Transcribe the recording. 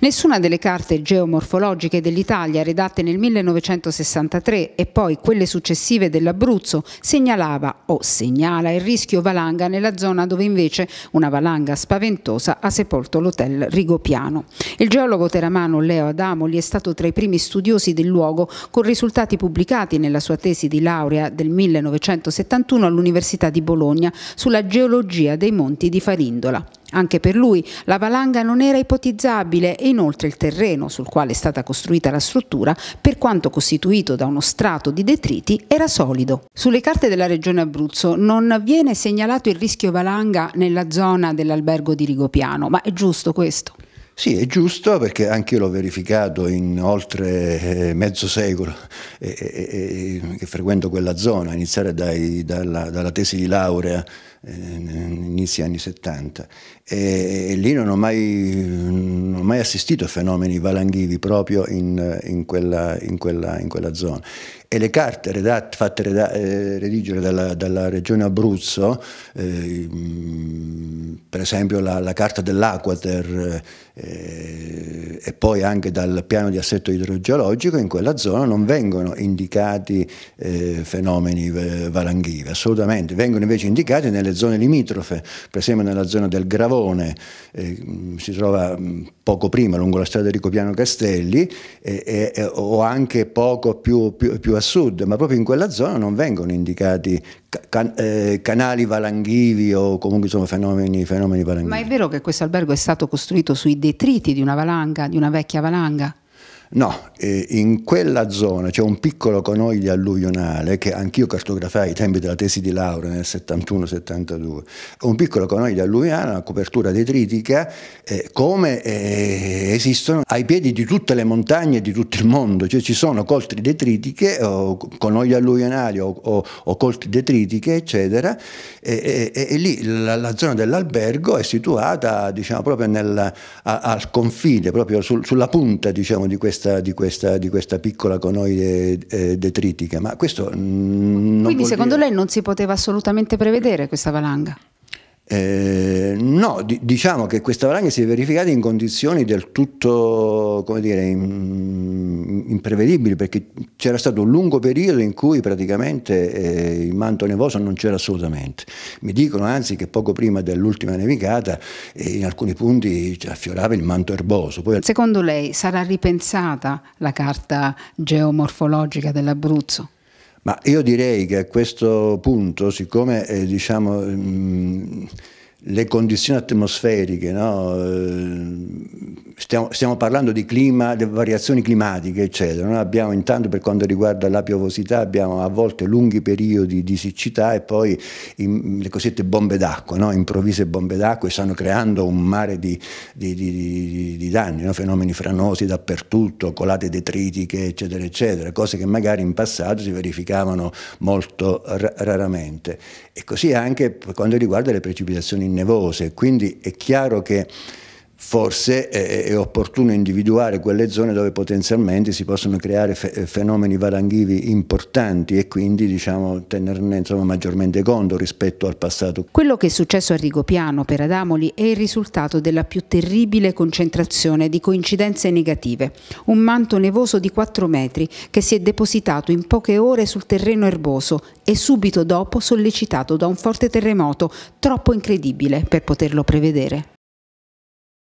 Nessuna delle carte geomorfologiche dell'Italia redatte nel 1963 e poi quelle successive dell'Abruzzo segnalava o segnala il rischio valanga nella zona dove invece una valanga spaventosa ha sepolto l'hotel Rigopiano. Il geologo teramano Leo Adamoli è stato tra i primi studiosi del luogo con risultati pubblicati nella sua tesi di laurea del 1971 all'Università di Bologna sulla geologia dei monti di Farindola. Anche per lui la valanga non era ipotizzabile e inoltre il terreno sul quale è stata costruita la struttura, per quanto costituito da uno strato di detriti, era solido. Sulle carte della regione Abruzzo non viene segnalato il rischio valanga nella zona dell'albergo di Rigopiano, ma è giusto questo. Sì, è giusto perché anche io l'ho verificato in oltre eh, mezzo secolo e, e, e, che frequento quella zona, a iniziare dai, dalla, dalla, tesi di laurea eh, inizi anni 70 e, lì non ho, mai, non ho, mai, assistito a fenomeni valanghivi proprio in, in, quella, in, quella, in quella zona e le carte redatte, fatte reda, eh, redigere dalla, dalla, regione Abruzzo, eh, per esempio la, la carta dell'Aquater eh, e poi anche dal piano di assetto idrogeologico, in quella zona non vengono indicati eh, fenomeni eh, valanghivi, assolutamente, vengono invece indicati nelle zone limitrofe, per esempio nella zona del Gravone, si trova poco prima lungo la strada di Ricopiano Castelli o anche poco più, più, più a sud, ma proprio in quella zona non vengono indicati can- eh, canali valanghivi o comunque sono fenomeni, fenomeni valanghivi. Ma è vero che questo albergo è stato costruito sui detriti di una valanga, di una vecchia valanga? No, eh, in quella zona c'è un piccolo conoglio alluvionale che anch'io cartografai ai tempi della tesi di laurea nel 71-72, un piccolo conoglio alluvionale, una copertura detritica, eh, come eh, esistono ai piedi di tutte le montagne di tutto il mondo, cioè ci sono coltri detritiche o conoglie alluvionali o, o, o coltri detritiche, eccetera, e, e, e lì la, la zona dell'albergo è situata diciamo, proprio nel, a, al confine, proprio sul, sulla punta diciamo, di questa questa, di questa, di questa piccola conoide eh, detritica. Ma questo. Quindi, secondo dire... lei non si poteva assolutamente prevedere questa valanga? Eh, no, di, diciamo che questa valanga si è verificata in condizioni del tutto, come dire, in, imprevedibili, perché c'era stato un lungo periodo in cui praticamente eh, il manto nevoso non c'era assolutamente. Mi dicono anzi che poco prima dell'ultima nevicata eh, in alcuni punti affiorava il manto erboso. Poi... Secondo lei sarà ripensata la carta geomorfologica dell'Abruzzo? Ma io direi che a questo punto, siccome eh, diciamo, mh, mm, le condizioni atmosferiche, no, eh, stiamo, stiamo, parlando di clima, di variazioni climatiche, eccetera. Noi abbiamo intanto per quanto riguarda la piovosità, abbiamo a volte lunghi periodi di siccità e poi in, le cosiddette bombe d'acqua, no? improvvise bombe d'acqua che stanno creando un mare di, di, di, di danni, no? fenomeni franosi dappertutto, colate detritiche, eccetera, eccetera, cose che magari in passato si verificavano molto r- raramente. E così anche per quanto riguarda le precipitazioni nevose. Quindi è chiaro che forse è, opportuno individuare quelle zone dove potenzialmente si possono creare eh, fenomeni valanghivi importanti e quindi diciamo, tenerne insomma, maggiormente conto rispetto al passato. Quello che è successo a Rigopiano per Adamoli è il risultato della più terribile concentrazione di coincidenze negative, un manto nevoso di 4 metri che si è depositato in poche ore sul terreno erboso e subito dopo sollecitato da un forte terremoto, troppo incredibile per poterlo prevedere.